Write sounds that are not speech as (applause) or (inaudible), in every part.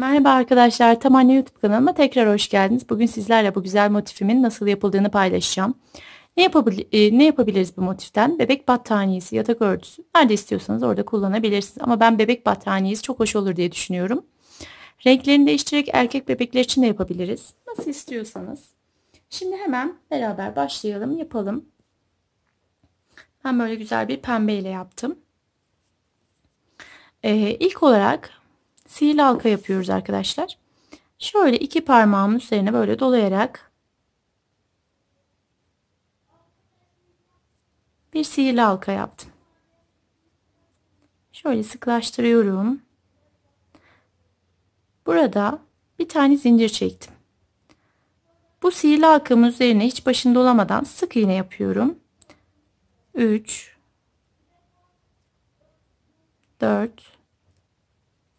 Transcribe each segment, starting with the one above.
Merhaba arkadaşlar, Tam Anne YouTube kanalıma tekrar hoş geldiniz. Bugün sizlerle bu güzel motifimin nasıl yapıldığını paylaşacağım. Ne, yapabil e, ne yapabiliriz bu motiften? Bebek battaniyesi, yatak örtüsü. Nerede istiyorsanız orada kullanabilirsiniz. Ama ben bebek battaniyesi çok hoş olur diye düşünüyorum. Renklerini değiştirerek erkek bebekler için de yapabiliriz. Nasıl istiyorsanız. Şimdi hemen beraber başlayalım, yapalım. Ben böyle güzel bir pembe ile yaptım. Ee, ilk olarak sihirli halka yapıyoruz arkadaşlar. Şöyle iki parmağımın üzerine böyle dolayarak bir sihirli halka yaptım. Şöyle sıklaştırıyorum. Burada bir tane zincir çektim. Bu sihirli halkamın üzerine hiç başını dolamadan sık iğne yapıyorum. 3 4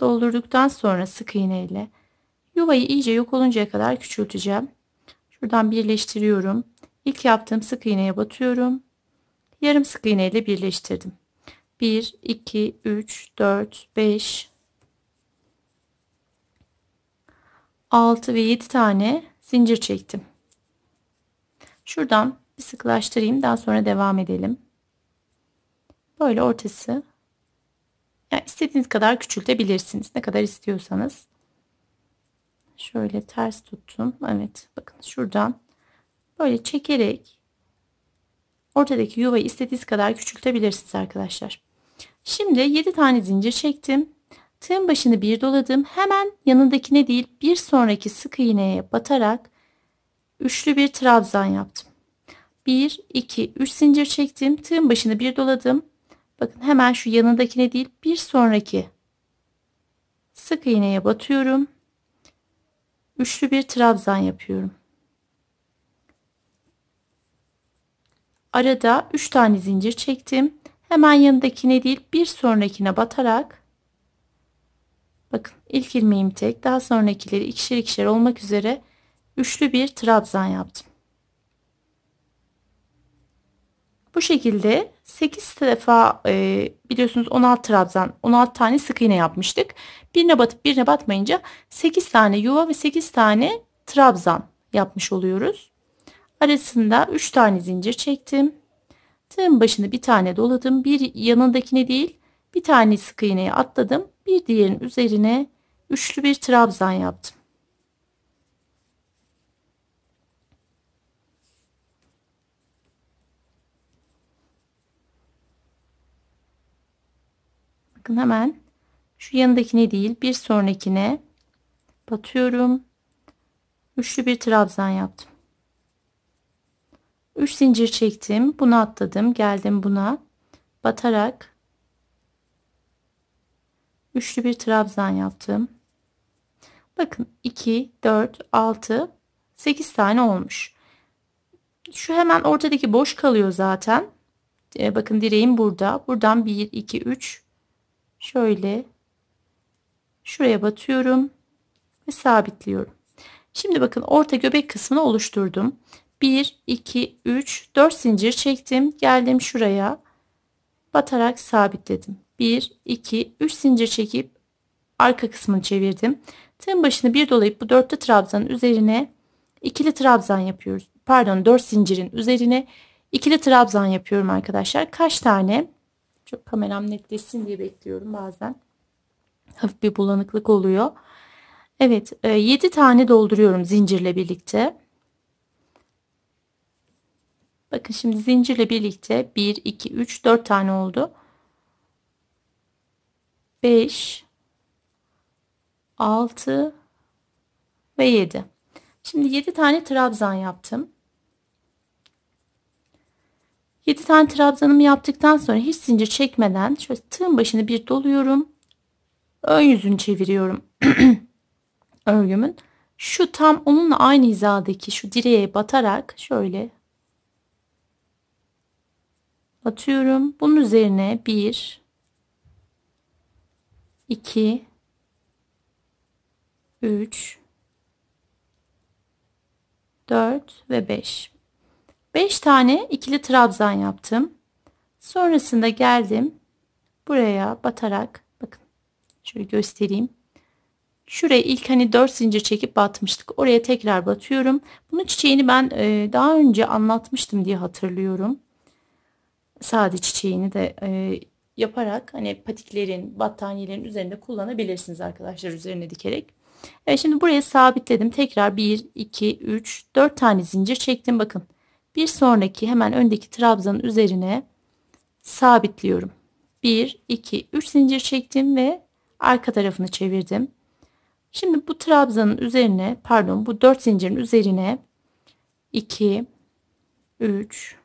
Doldurduktan sonra sık iğne ile yuvayı iyice yok oluncaya kadar küçülteceğim. Şuradan birleştiriyorum. İlk yaptığım sık iğneye batıyorum. Yarım sık iğne ile birleştirdim. 1, 2, 3, 4, 5, 6 ve 7 tane zincir çektim. Şuradan bir sıklaştırayım. Daha sonra devam edelim. Böyle ortası yani istediğiniz kadar küçültebilirsiniz. Ne kadar istiyorsanız. Şöyle ters tuttum. Evet bakın şuradan böyle çekerek ortadaki yuvayı istediğiniz kadar küçültebilirsiniz arkadaşlar. Şimdi 7 tane zincir çektim. Tığın başını bir doladım. Hemen yanındakine değil bir sonraki sık iğneye batarak üçlü bir trabzan yaptım. 1, 2, 3 zincir çektim. Tığın başını bir doladım. Bakın hemen şu yanındakine değil bir sonraki sık iğneye batıyorum. Üçlü bir trabzan yapıyorum. Arada 3 tane zincir çektim. Hemen yanındakine değil bir sonrakine batarak bakın ilk ilmeğim tek daha sonrakileri ikişer ikişer olmak üzere üçlü bir trabzan yaptım. Bu şekilde 8 defa e, biliyorsunuz 16 trabzan 16 tane sık iğne yapmıştık. Birine batıp birine batmayınca 8 tane yuva ve 8 tane trabzan yapmış oluyoruz. Arasında 3 tane zincir çektim. Tığın başını bir tane doladım. Bir yanındakine değil bir tane sık iğneye atladım. Bir diğerinin üzerine üçlü bir trabzan yaptım. bakın hemen şu yanındakine değil bir sonrakine batıyorum. Üçlü bir trabzan yaptım. üç zincir çektim. Bunu atladım. Geldim buna. Batarak üçlü bir trabzan yaptım. Bakın 2, 4, 6, 8 tane olmuş. Şu hemen ortadaki boş kalıyor zaten. Ee, bakın direğim burada. Buradan 1, 2, 3, şöyle şuraya batıyorum ve sabitliyorum. Şimdi bakın orta göbek kısmını oluşturdum. 1, 2, 3, 4 zincir çektim. Geldim şuraya batarak sabitledim. 1, 2, 3 zincir çekip arka kısmını çevirdim. Tığın başını bir dolayıp bu dörtlü trabzanın üzerine ikili trabzan yapıyoruz. Pardon 4 zincirin üzerine ikili trabzan yapıyorum arkadaşlar. Kaç tane? Çok kameram netleşsin diye bekliyorum bazen. Hafif bir bulanıklık oluyor. Evet 7 e, tane dolduruyorum zincirle birlikte. Bakın şimdi zincirle birlikte 1, 2, 3, 4 tane oldu. 5, 6 ve 7. Şimdi 7 tane trabzan yaptım. 7 tane trabzanımı yaptıktan sonra hiç zincir çekmeden şöyle tığın başını bir doluyorum. Ön yüzünü çeviriyorum. (clears throat) örgümün. Şu tam onunla aynı hizadaki şu direğe batarak şöyle batıyorum. Bunun üzerine 1 2 3 4 ve 5 5 tane ikili trabzan yaptım. Sonrasında geldim. Buraya batarak bakın şöyle göstereyim. Şuraya ilk hani 4 zincir çekip batmıştık. Oraya tekrar batıyorum. Bunun çiçeğini ben e, daha önce anlatmıştım diye hatırlıyorum. Sade çiçeğini de e, yaparak hani patiklerin, battaniyelerin üzerinde kullanabilirsiniz arkadaşlar üzerine dikerek. Evet şimdi buraya sabitledim. Tekrar 1, 2, 3, 4 tane zincir çektim. Bakın bir sonraki hemen öndeki trabzanın üzerine sabitliyorum. 1, 2, 3 zincir çektim ve arka tarafını çevirdim. Şimdi bu trabzanın üzerine pardon bu 4 zincirin üzerine 2, 3,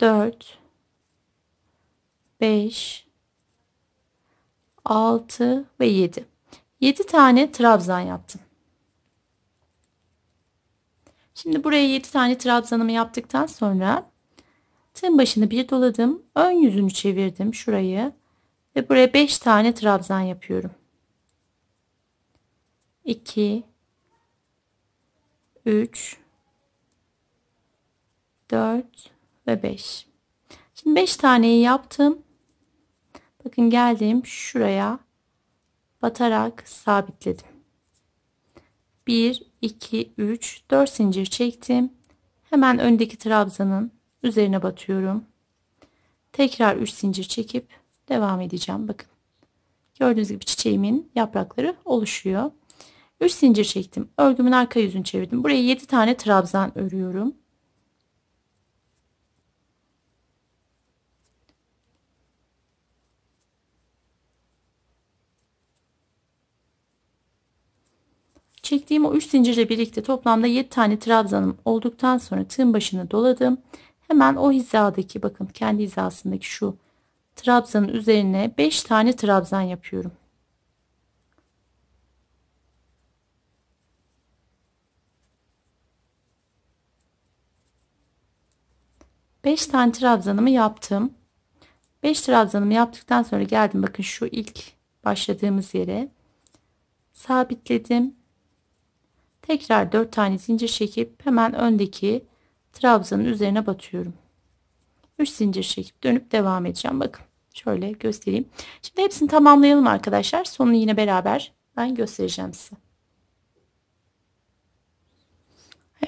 4, 5, 6 ve 7. 7 tane trabzan yaptım. Şimdi buraya 7 tane trabzanımı yaptıktan sonra tığın başını bir doladım. Ön yüzünü çevirdim şurayı. Ve buraya 5 tane trabzan yapıyorum. 2 3 4 ve 5. Şimdi 5 taneyi yaptım. Bakın geldim şuraya batarak sabitledim. 1 2, 3, 4 zincir çektim. Hemen öndeki trabzanın üzerine batıyorum. Tekrar 3 zincir çekip devam edeceğim. Bakın gördüğünüz gibi çiçeğimin yaprakları oluşuyor. 3 zincir çektim. Örgümün arka yüzünü çevirdim. Buraya 7 tane trabzan örüyorum. Çektiğim o 3 zincirle birlikte toplamda 7 tane trabzanım olduktan sonra tığın başını doladım. Hemen o hizadaki bakın kendi hizasındaki şu trabzanın üzerine 5 tane trabzan yapıyorum. Beş tane trabzanımı yaptım. Beş trabzanımı yaptıktan sonra geldim bakın şu ilk başladığımız yere sabitledim Tekrar 4 tane zincir çekip hemen öndeki trabzanın üzerine batıyorum. 3 zincir çekip dönüp devam edeceğim. Bakın şöyle göstereyim. Şimdi hepsini tamamlayalım arkadaşlar. Sonunu yine beraber ben göstereceğim size.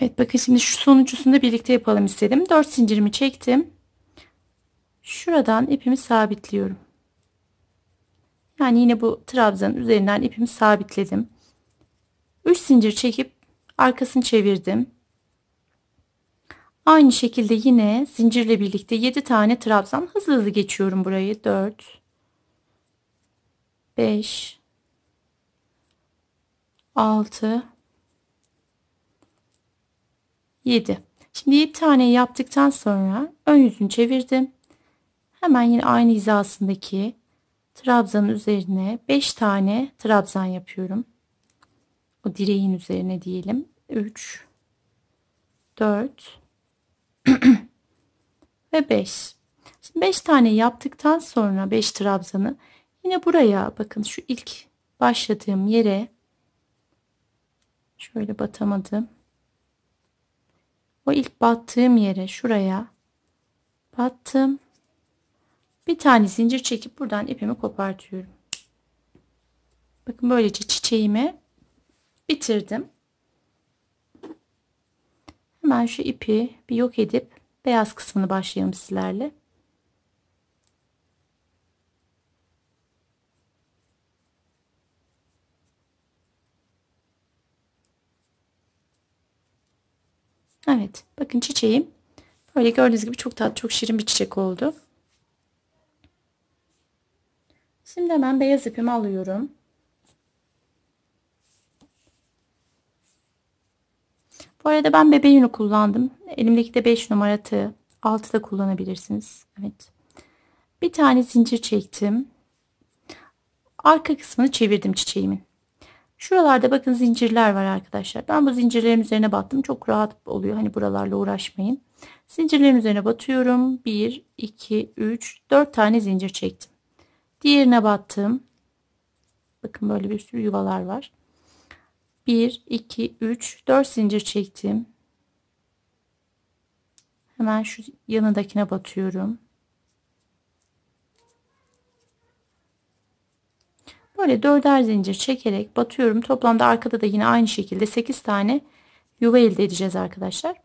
Evet bakın şimdi şu sonuncusunu da birlikte yapalım istedim. 4 zincirimi çektim. Şuradan ipimi sabitliyorum. Yani yine bu trabzanın üzerinden ipimi sabitledim. 3 zincir çekip arkasını çevirdim. Aynı şekilde yine zincirle birlikte 7 tane trabzan hızlı hızlı geçiyorum burayı. 4 5 6 7 Şimdi 7 tane yaptıktan sonra ön yüzünü çevirdim. Hemen yine aynı hizasındaki trabzanın üzerine 5 tane trabzan yapıyorum o direğin üzerine diyelim 3 4 (clears throat) ve 5 Şimdi 5 tane yaptıktan sonra 5 trabzanı yine buraya bakın şu ilk başladığım yere şöyle batamadım o ilk battığım yere şuraya battım bir tane zincir çekip buradan ipimi kopartıyorum bakın böylece çiçeğime bitirdim. Hemen şu ipi bir yok edip beyaz kısmını başlayalım sizlerle. Evet bakın çiçeğim böyle gördüğünüz gibi çok tatlı çok şirin bir çiçek oldu. Şimdi hemen beyaz ipimi alıyorum. Bu arada ben bebe yünü kullandım. Elimdeki de 5 numara tığ. 6 da kullanabilirsiniz. Evet. Bir tane zincir çektim. Arka kısmını çevirdim çiçeğimin. Şuralarda bakın zincirler var arkadaşlar. Ben bu zincirlerin üzerine battım. Çok rahat oluyor. Hani buralarla uğraşmayın. Zincirlerin üzerine batıyorum. 1, 2, 3, 4 tane zincir çektim. Diğerine battım. Bakın böyle bir sürü yuvalar var. 1 2 3 4 zincir çektim hemen şu yanındakine batıyorum böyle dörder zincir çekerek batıyorum toplamda arkada da yine aynı şekilde 8 tane yuva elde edeceğiz arkadaşlar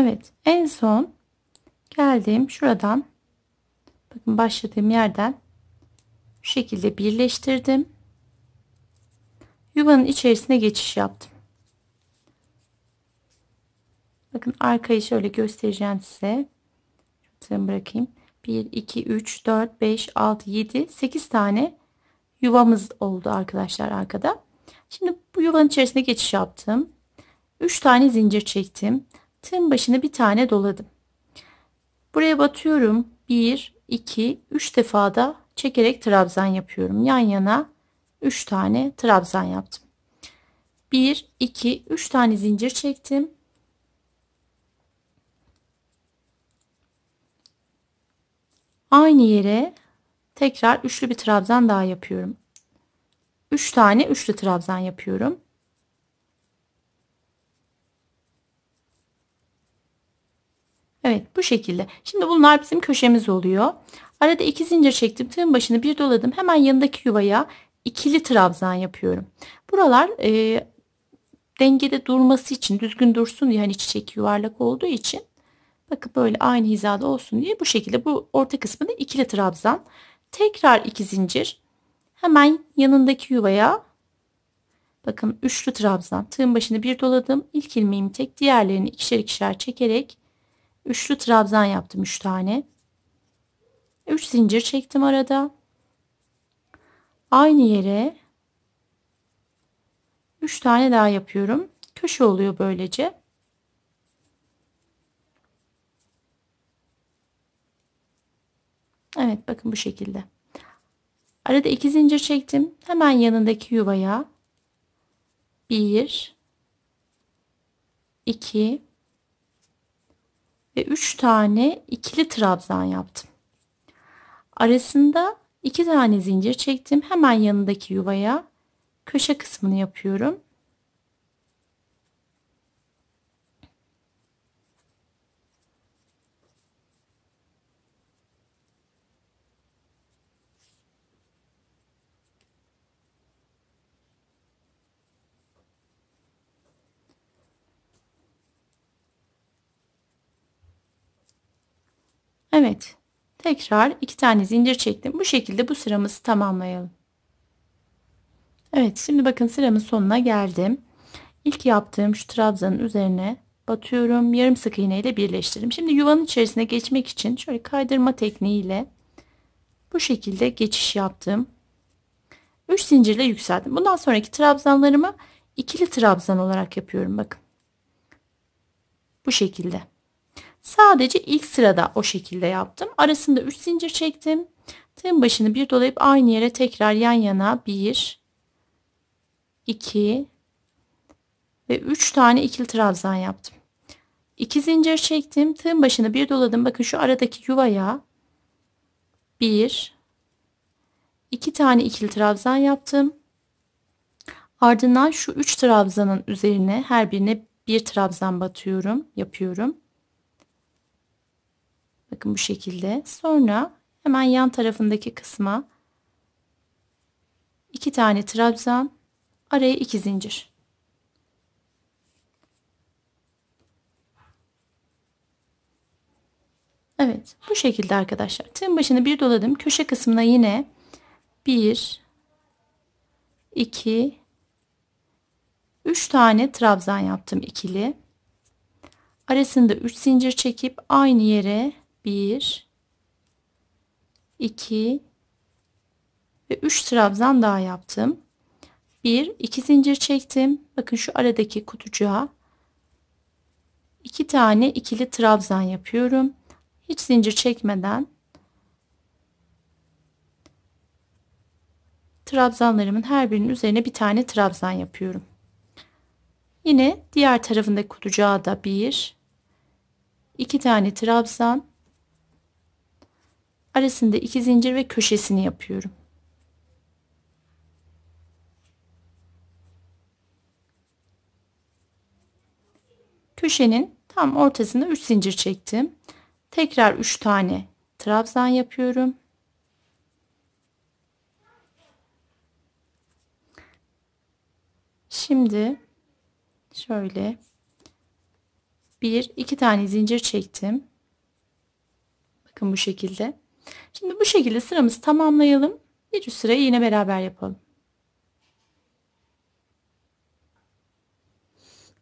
Evet en son geldim şuradan bakın başladığım yerden bu şekilde birleştirdim. Yuvanın içerisine geçiş yaptım. Bakın arkayı şöyle göstereceğim size. Şuradan bırakayım. 1, 2, 3, 4, 5, 6, 7, 8 tane yuvamız oldu arkadaşlar arkada. Şimdi bu yuvanın içerisine geçiş yaptım. 3 tane zincir çektim tığın başına bir tane doladım. Buraya batıyorum. 1, 2, 3 defa da çekerek trabzan yapıyorum. Yan yana 3 tane trabzan yaptım. 1, 2, 3 tane zincir çektim. Aynı yere tekrar üçlü bir trabzan daha yapıyorum. 3 tane üçlü trabzan yapıyorum. Evet bu şekilde. Şimdi bunlar bizim köşemiz oluyor. Arada iki zincir çektim. Tığın başını bir doladım. Hemen yanındaki yuvaya ikili trabzan yapıyorum. Buralar e, dengede durması için düzgün dursun diye hani çiçek yuvarlak olduğu için bakın böyle aynı hizada olsun diye bu şekilde bu orta kısmını ikili trabzan. Tekrar iki zincir. Hemen yanındaki yuvaya bakın üçlü trabzan. Tığın başını bir doladım. İlk ilmeğimi tek diğerlerini ikişer ikişer çekerek Üçlü trabzan yaptım 3 tane. 3 zincir çektim arada. Aynı yere 3 tane daha yapıyorum. Köşe oluyor böylece. Evet bakın bu şekilde. Arada 2 zincir çektim. Hemen yanındaki yuvaya 1 2 ve 3 tane ikili trabzan yaptım. Arasında 2 tane zincir çektim. Hemen yanındaki yuvaya köşe kısmını yapıyorum. Evet. Tekrar iki tane zincir çektim. Bu şekilde bu sıramızı tamamlayalım. Evet şimdi bakın sıramın sonuna geldim. İlk yaptığım şu trabzanın üzerine batıyorum. Yarım sık iğne ile birleştirdim. Şimdi yuvanın içerisine geçmek için şöyle kaydırma tekniğiyle bu şekilde geçiş yaptım. 3 zincirle yükseldim. Bundan sonraki trabzanlarımı ikili trabzan olarak yapıyorum bakın. Bu şekilde. Sadece ilk sırada o şekilde yaptım. Arasında 3 zincir çektim. Tığın başını bir dolayıp aynı yere tekrar yan yana 1 2 ve 3 tane ikili trabzan yaptım. 2 zincir çektim. Tığın başını bir doladım. Bakın şu aradaki yuvaya 1 2 tane ikili trabzan yaptım. Ardından şu 3 trabzanın üzerine her birine bir trabzan batıyorum, yapıyorum. Bakın bu şekilde. Sonra hemen yan tarafındaki kısma iki tane trabzan, araya iki zincir. Evet bu şekilde arkadaşlar. Tığın başını bir doladım. Köşe kısmına yine 1 2 3 tane trabzan yaptım ikili. Arasında 3 zincir çekip aynı yere 1 2 ve 3 trabzan daha yaptım. 1 2 zincir çektim. Bakın şu aradaki kutucuğa 2 tane ikili trabzan yapıyorum. Hiç zincir çekmeden trabzanlarımın her birinin üzerine bir tane trabzan yapıyorum. Yine diğer tarafındaki kutucuğa da 1 2 tane trabzan arasında iki zincir ve köşesini yapıyorum. Köşenin tam ortasında 3 zincir çektim. Tekrar 3 tane trabzan yapıyorum. Şimdi şöyle bir iki tane zincir çektim. Bakın bu şekilde. Şimdi bu şekilde sıramızı tamamlayalım. Bir üst sırayı yine beraber yapalım.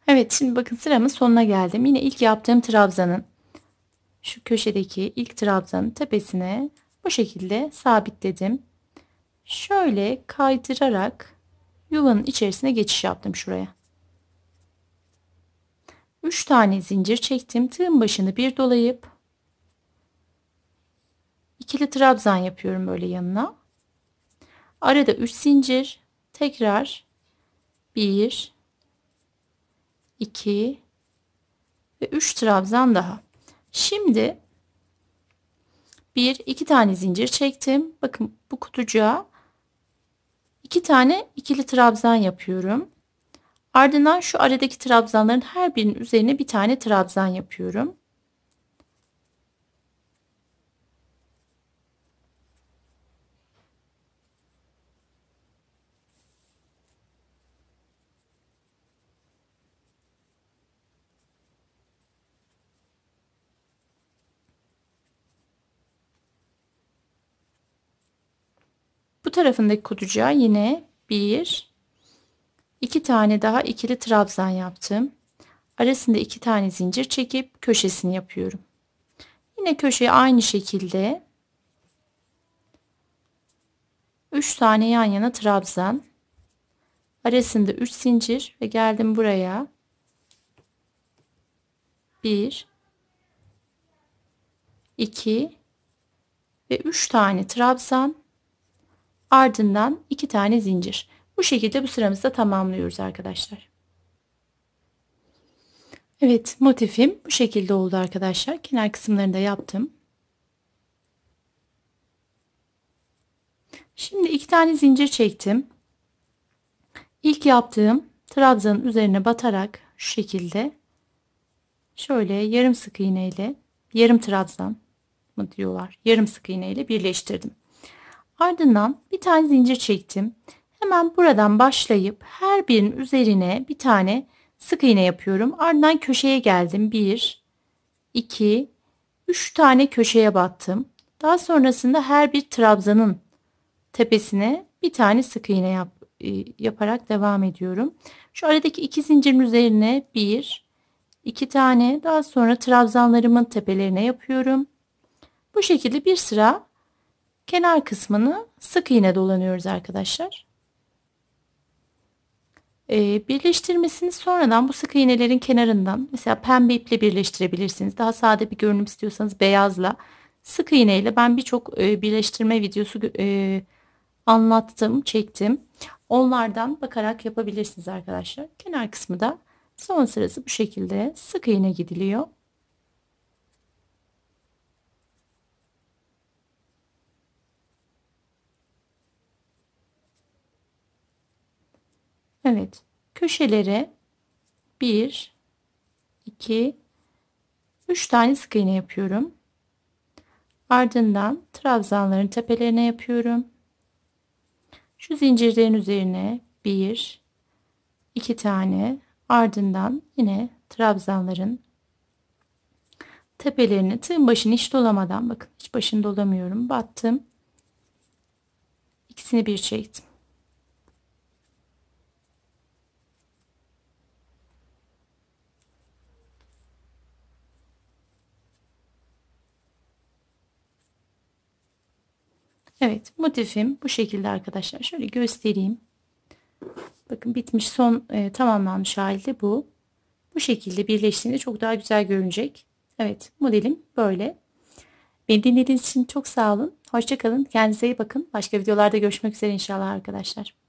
Evet şimdi bakın sıramın sonuna geldim. Yine ilk yaptığım trabzanın şu köşedeki ilk trabzanın tepesine bu şekilde sabitledim. Şöyle kaydırarak yuvanın içerisine geçiş yaptım şuraya. 3 tane zincir çektim. Tığın başını bir dolayıp ikili trabzan yapıyorum böyle yanına. Arada 3 zincir. Tekrar 1 2 ve 3 trabzan daha. Şimdi bir iki tane zincir çektim. Bakın bu kutucuğa iki tane ikili trabzan yapıyorum. Ardından şu aradaki trabzanların her birinin üzerine bir tane trabzan yapıyorum. tarafındaki kutucuğa yine bir, iki tane daha ikili trabzan yaptım. Arasında iki tane zincir çekip köşesini yapıyorum. Yine köşeyi aynı şekilde 3 tane yan yana trabzan. Arasında 3 zincir ve geldim buraya. 1 2 ve 3 tane trabzan ardından 2 tane zincir. Bu şekilde bu sıramızı da tamamlıyoruz arkadaşlar. Evet motifim bu şekilde oldu arkadaşlar. Kenar kısımlarını da yaptım. Şimdi iki tane zincir çektim. İlk yaptığım trabzanın üzerine batarak şu şekilde şöyle yarım sık iğneyle yarım trabzan mı diyorlar yarım sık iğneyle birleştirdim. Ardından bir tane zincir çektim. Hemen buradan başlayıp her birinin üzerine bir tane sık iğne yapıyorum. Ardından köşeye geldim. 1, 2, 3 tane köşeye battım. Daha sonrasında her bir trabzanın tepesine bir tane sık iğne yap, e, yaparak devam ediyorum. Şu aradaki iki zincirin üzerine 1, 2 tane daha sonra trabzanlarımın tepelerine yapıyorum. Bu şekilde bir sıra kenar kısmını sık iğne dolanıyoruz arkadaşlar. Ee, birleştirmesini sonradan bu sık iğnelerin kenarından mesela pembe iple birleştirebilirsiniz. Daha sade bir görünüm istiyorsanız beyazla sık iğneyle. ben birçok e, birleştirme videosu e, anlattım, çektim. Onlardan bakarak yapabilirsiniz arkadaşlar. Kenar kısmı da son sırası bu şekilde sık iğne gidiliyor. Evet. Köşelere 1 2 3 tane sık iğne yapıyorum. Ardından trabzanların tepelerine yapıyorum. Şu zincirlerin üzerine 1 2 tane ardından yine trabzanların tepelerine tığın başını hiç dolamadan bakın hiç başını dolamıyorum battım İkisini bir çektim Evet motifim bu şekilde arkadaşlar. Şöyle göstereyim. Bakın bitmiş son e, tamamlanmış halde bu. Bu şekilde birleştiğinde çok daha güzel görünecek. Evet modelim böyle. Beni dinlediğiniz için çok sağ olun. Hoşçakalın. Kendinize iyi bakın. Başka videolarda görüşmek üzere inşallah arkadaşlar.